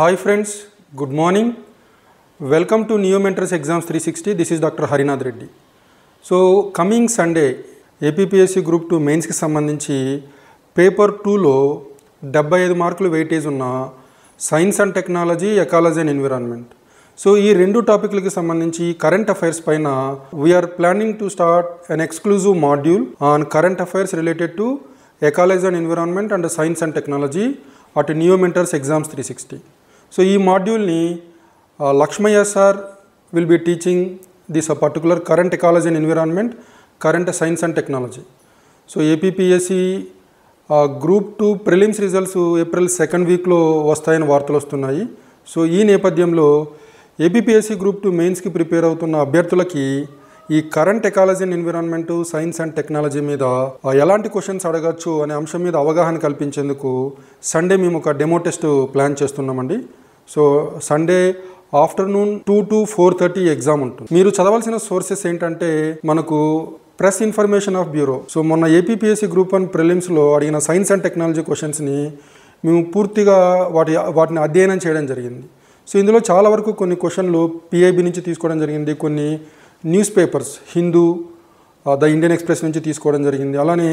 hi friends good morning welcome to New Mentors exams three sixty this is doctor Harinath Reddy so coming Sunday APPSC group two మెయిన్స్కి సంబంధించి paper టూలో డెబ్బై ఐదు మార్కులు weightage ఉన్న science and technology ecology and environment so ఈ రెండు టాపిక్లకి సంబంధించి కరెంట్ అఫైర్స్ పైన we're planning to start an exclusive module on current affairs related to ecology and environment and science and technology అటు New Mentors exams three sixty so ఈ మాడ్యూల్ని Lakshmaiah sir will be teaching this particular current ecology and environment current science and technology so APPSC group two prelims results April second వీక్లో వస్తాయని వార్తలు వస్తున్నాయి so ఈ నేపథ్యంలో APSC group two మెయిన్స్కి prepare అవుతున్న అభ్యర్థులకి ఈ current ecology and environment science and technology మీద ఎలాంటి క్వశ్చన్స్ అడగచ్చు అనే అంశం మీద అవగాహన కల్పించేందుకు సండే మేము ఒక డెమో టెస్ట్ ప్లాన్ చేస్తున్నామండి so Sunday afternoon two to four thirty exam ఉంటుంది మీరు చదవాల్సిన సోర్సెస్ ఏంటంటే మనకు press information of bureau so మొన్న ఏపీపీఎస్సీ గ్రూప్ వన్ ప్రిలిమ్స్లో అడిగిన సైన్స్ అండ్ టెక్నాలజీ క్వశ్చన్స్ని మేము పూర్తిగా వాటి వాటిని అధ్యయనం చేయడం జరిగింది సో ఇందులో చాలా వరకు కొన్ని క్వశ్చన్లు పిఐబి నుంచి తీసుకోవడం జరిగింది కొన్ని newspapers Hindu the Indian Express నుంచి తీసుకోవడం జరిగింది అలానే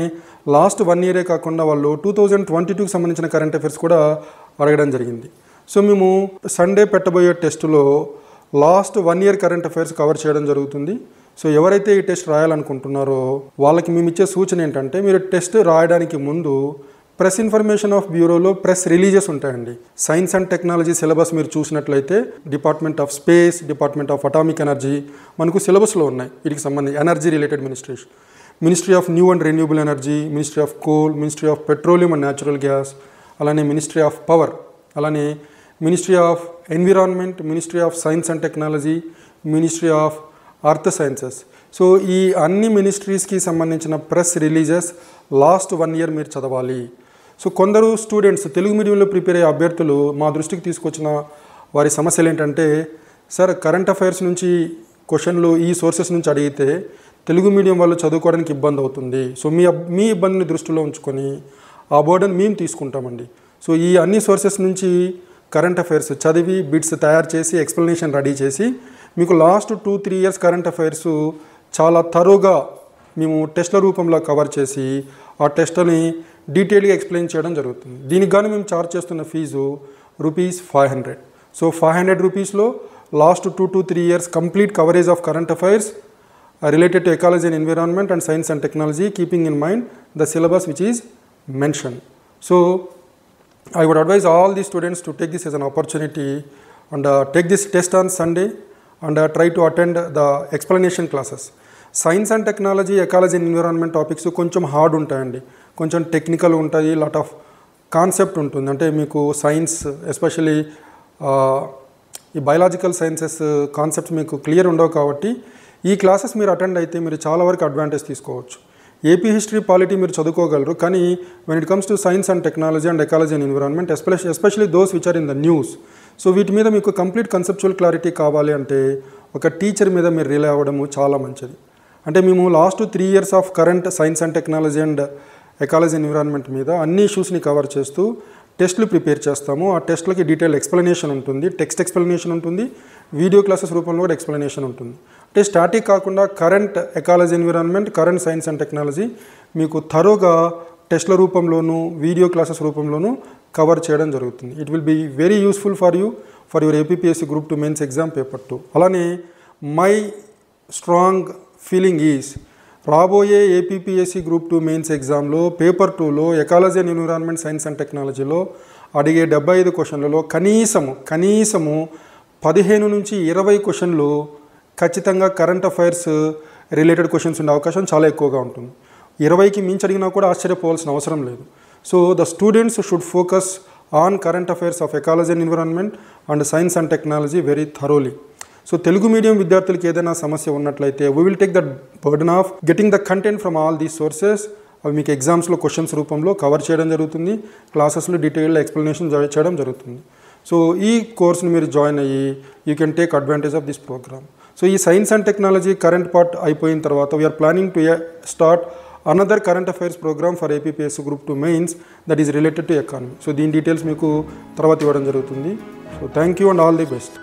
లాస్ట్ వన్ ఇయరే కాకుండా వాళ్ళు టూ థౌజండ్ ట్వంటీ టూకి సంబంధించిన కరెంట్ అఫైర్స్ కూడా అడగడం జరిగింది సో మేము సండే పెట్టబోయే టెస్టులో last one year current affairs cover చేయడం జరుగుతుంది సో ఎవరైతే ఈ టెస్ట్ రాయాలనుకుంటున్నారో వాళ్ళకి మేము ఇచ్చే సూచన ఏంటంటే మీరు టెస్ట్ రాయడానికి ముందు ప్రెస్ ఇన్ఫర్మేషన్ ఆఫ్ బ్యూరోలో ప్రెస్ రిలీజెస్ ఉంటాయండి సైన్స్ అండ్ టెక్నాలజీ సిలబస్ మీరు చూసినట్లయితే department of space department of atomic energy మనకు సిలబస్లో ఉన్నాయి వీటికి సంబంధించి energy related ministries ministry of new and renewable energy ministry of coal ministry of petroleum and natural gas అలానే ministry of power అలానే ministry of environment ministry of science and technology ministry of earth sciences so ఈ అన్ని మినిస్ట్రీస్కి సంబంధించిన press releases last one year మీరు చదవాలి so కొందరు students Telugu మీడియంలో ప్రిపేర్ అయ్యే అభ్యర్థులు మా దృష్టికి తీసుకొచ్చిన వారి సమస్యలు ఏంటంటే సార్ కరెంట్ అఫైర్స్ నుంచి క్వశ్చన్లు ఈ సోర్సెస్ నుంచి అడిగితే తెలుగు మీడియం వాళ్ళు చదువుకోవడానికి ఇబ్బంది అవుతుంది సో మీ మీ ఇబ్బందిని దృష్టిలో ఉంచుకొని ఆ బోర్డన్ మేము తీసుకుంటామండి సో ఈ అన్ని సోర్సెస్ నుంచి కరెంట్ అఫైర్స్ చదివి బిట్స్ తయారు చేసి ఎక్స్ప్లెనేషన్ రెడీ చేసి మీకు last two three years current affairs చాలా తరుగా మేము టెస్ట్ల రూపంలో కవర్ చేసి ఆ టెస్ట్ని డీటెయిల్గా ఎక్స్ప్లెయిన్ చేయడం జరుగుతుంది దీనికి కానీ మేము ఛార్జ్ చేస్తున్న fee rupees five hundred so five hundred రూపీస్లో last two to three years complete coverage of current affairs related to ecology and environment and science and technology keeping in mind the syllabus which is mention so I would advise all the students to take this as an opportunity and take this test on Sunday and try to attend the explanation classes science and technology ecology and environment topics కొంచెం hard ఉంటాయండి కొంచెం technical ఉంటాయి lot of concept ఉంటుంది అంటే మీకు science especially ఈ biological sciences concepts మీకు clear ఉండవు కాబట్టి ఈ క్లాసెస్ మీరు అటెండ్ అయితే మీరు చాలా వరకు అడ్వాంటేజ్ తీసుకోవచ్చు ఏపీ హిస్టరీ పాలిటీ మీరు చదువుకోగలరు కానీ when it comes to science and technology and ecology and environment special especially those which are in the news so వీటి మీద మీకు కంప్లీట్ కన్సెప్చువల్ క్లారిటీ కావాలి అంటే ఒక టీచర్ మీద మీరు రిలే అవ్వడము చాలా మంచిది అంటే మేము last three years of current science and technology and ecology environment మీద అన్ని ఇష్యూస్ని కవర్ చేస్తూ టెస్ట్లు ప్రిపేర్ చేస్తాము ఆ టెస్ట్లకి డీటెయిల్ ఎక్స్ప్లెనేషన్ ఉంటుంది టెక్స్ట్ ఎక్స్ప్లెనేషన్ ఉంటుంది వీడియో క్లాసెస్ రూపంలో కూడా ఎక్స్ప్లెనేషన్ ఉంటుంది అంటే స్టాటిక్ కాకుండా current ecology environment current science and technology మీకు తరోగా టెస్ట్ల రూపంలోనూ వీడియో క్లాసెస్ రూపంలోనూ కవర్ చేయడం జరుగుతుంది it will be very useful for you for your APSC group two mains exam paper two అలానే మై స్ట్రాంగ్ ఫీలింగ్ ఈజ్ రాబోయే APPSC group two mains ఎగ్జామ్లో paper టూలో ecology and environment science and టెక్నాలజీలో అడిగే డెబ్బై ఐదు క్వశ్చన్లలో కనీసము కనీసము పదిహేను నుంచి ఇరవై క్వశ్చన్లు ఖచ్చితంగా కరెంట్ అఫైర్స్ రిలేటెడ్ క్వశ్చన్స్ ఉండే అవకాశం చాలా ఎక్కువగా ఉంటుంది ఇరవైకి మించి అడిగినా కూడా ఆశ్చర్యపోవాల్సిన అవసరం లేదు so the students should focus on current affairs of ecology and environment and science and technology very thoroughly so Telugu medium విద్యార్థులకు ఏదైనా సమస్య ఉన్నట్లయితే we will take the burden of getting the content from all these sources అవి మీకు ఎగ్జామ్స్లో questions రూపంలో cover చేయడం జరుగుతుంది క్లాసెస్లో డీటెయిల్డ్ ఎక్స్ప్లెనేషన్ చేయడం జరుగుతుంది సో ఈ కోర్స్ని మీరు జాయిన్ అయ్యి you can take advantage of this programme so ఈ science and technology current part అయిపోయిన తర్వాత we're planning to start another current affairs programme for APPS group two mains that is related to economy so దీని details మీకు తర్వాత ఇవ్వడం జరుగుతుంది so thank you and all the best